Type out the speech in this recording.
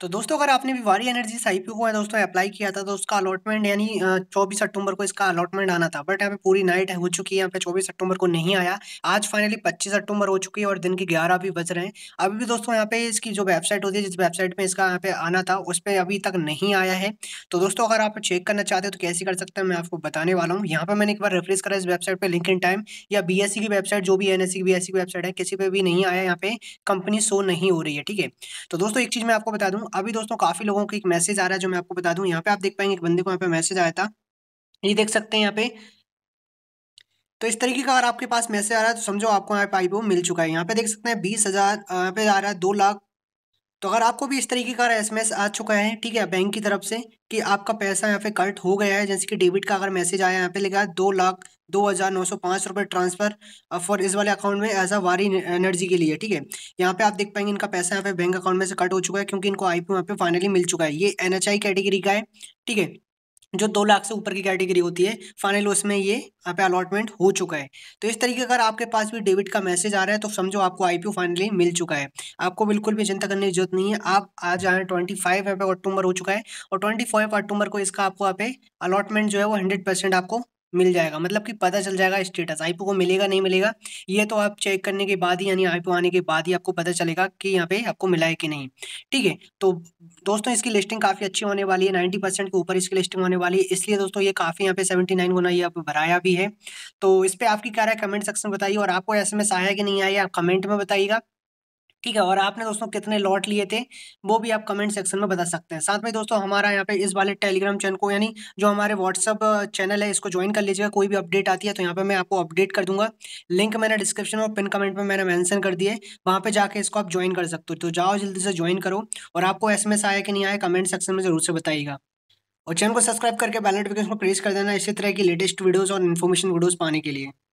तो दोस्तों अगर आपने भी वारी एनर्जी आई पी को है दोस्तों अप्लाई किया था तो उसका अलॉटमेंट यानी चौबीस अक्टूबर को इसका अलॉटमेंट आना था बट यहाँ पे पूरी नाइट हो चुकी है यहाँ पे चौबीस अक्टूबर को नहीं आया आज फाइनली पच्चीस अक्टूबर हो चुकी है और दिन के ग्यारह भी बज रहे हैं अभी भी दोस्तों यहाँ पे इसकी जो वेबसाइट होती है जिस वेबसाइट में इसका यहाँ पे आना था उस पर अभी तक नहीं आया है तो दोस्तों अगर आप चेक करना चाहते हो तो कैसे कर सकते हैं मैं आपको बताने वाला हूँ यहाँ पर मैंने एक बार रेफरेंस करा इस वेबसाइट पर लिंक इन टाइम या बी की वेबसाइट जो भी एन एस बी की वेबसाइट है किसी पर भी नहीं आया यहाँ पे कंपनी शो नहीं हो रही है ठीक है तो दोस्तों एक चीज़ मैं आपको बता दूँ हूँ अभी दोस्तों काफ़ी लोगों को एक मैसेज आ रहा है जो मैं आपको बता दूं यहाँ पे आप देख पाएंगे एक बंदे को यहाँ पे मैसेज आया था ये देख सकते हैं यहाँ पे तो इस तरीके का अगर आपके पास मैसेज आ रहा है तो समझो आपको यहाँ पे आईपीओ मिल चुका है यहाँ पे देख सकते हैं बीस हज़ार यहाँ पे आ रहा है दो लाख तो अगर आपको भी इस तरीके का एस एम एस आ चुका है ठीक है बैंक की तरफ से कि आपका पैसा यहाँ पे कट हो गया है जैसे कि डेबिट का अगर मैसेज आया यहाँ पे लिखा है दो लाख दो हज़ार नौ सौ पाँच रुपये ट्रांसफर फॉर इस वाले अकाउंट में एज अ वारी एनर्जी के लिए ठीक है यहाँ पे आप देख पाएंगे इनका पैसा यहाँ पे बैंक अकाउंट में से कट हो चुका है क्योंकि इनको आईपीओ यहाँ पे फाइनली मिल चुका है ये एनएचआई कैटेगरी का है ठीक है जो दो लाख से ऊपर की कैटेगरी होती है फाइनल उसमें ये यहाँ पे अलॉटमेंट हो चुका है तो इस तरीके अगर आपके पास भी डेबिट का मैसेज आ रहा है तो समझो आपको आईपीओ फाइनली मिल चुका है आपको बिल्कुल भी चिंता करने की जरूरत नहीं है आप आज यहाँ ट्वेंटी फाइव अक्टूबर हो चुका है और ट्वेंटी फाइव अक्टूबर को इसका आपको यहाँ पे अलॉटमेंट जो है वो हंड्रेड परसेंट आपको मिल जाएगा मतलब कि पता चल जाएगा स्टेटस आईपो को मिलेगा नहीं मिलेगा ये तो आप चेक करने के बाद ही यानी आईपो आने के बाद ही आपको पता चलेगा कि यहाँ पे आपको मिला है कि नहीं ठीक है तो दोस्तों इसकी लिस्टिंग काफ़ी अच्छी होने वाली है नाइन्टी परसेंट के ऊपर इसकी लिस्टिंग होने वाली है इसलिए दोस्तों ये काफ़ी यहाँ पे सेवेंटी नाइन गुना ये आप भराया भी है तो इस पर आपकी क्या राय कमेंट सेक्शन में बताइए और आपको एस आया कि नहीं आया आप कमेंट में बताइएगा ठीक है और आपने दोस्तों कितने लॉट लिए थे वो भी आप कमेंट सेक्शन में बता सकते हैं साथ में दोस्तों हमारा यहाँ पे इस वाले टेलीग्राम चैनल को यानी जो हमारे व्हाट्सअप चैनल है इसको ज्वाइन कर लीजिएगा कोई भी अपडेट आती है तो यहाँ पे मैं आपको अपडेट कर दूंगा लिंक मैंने डिस्क्रिप्शन और पिन कमेंट में मैंने मैंसन कर दिए वहाँ पर जाकर इसको आप ज्वाइन कर सकते हो तो जाओ जल्दी से ज्वाइन करो और आपको एस आया कि नहीं आया कमेंट सेक्शन में जरूर से बताइएगा और चैनल को सब्सक्राइब करके बेल नोटिफिकेशन को प्रेस कर देना इसी तरह की लेटेस्ट वीडियोस और इन्फॉर्मेशन वीडियोस पाने के लिए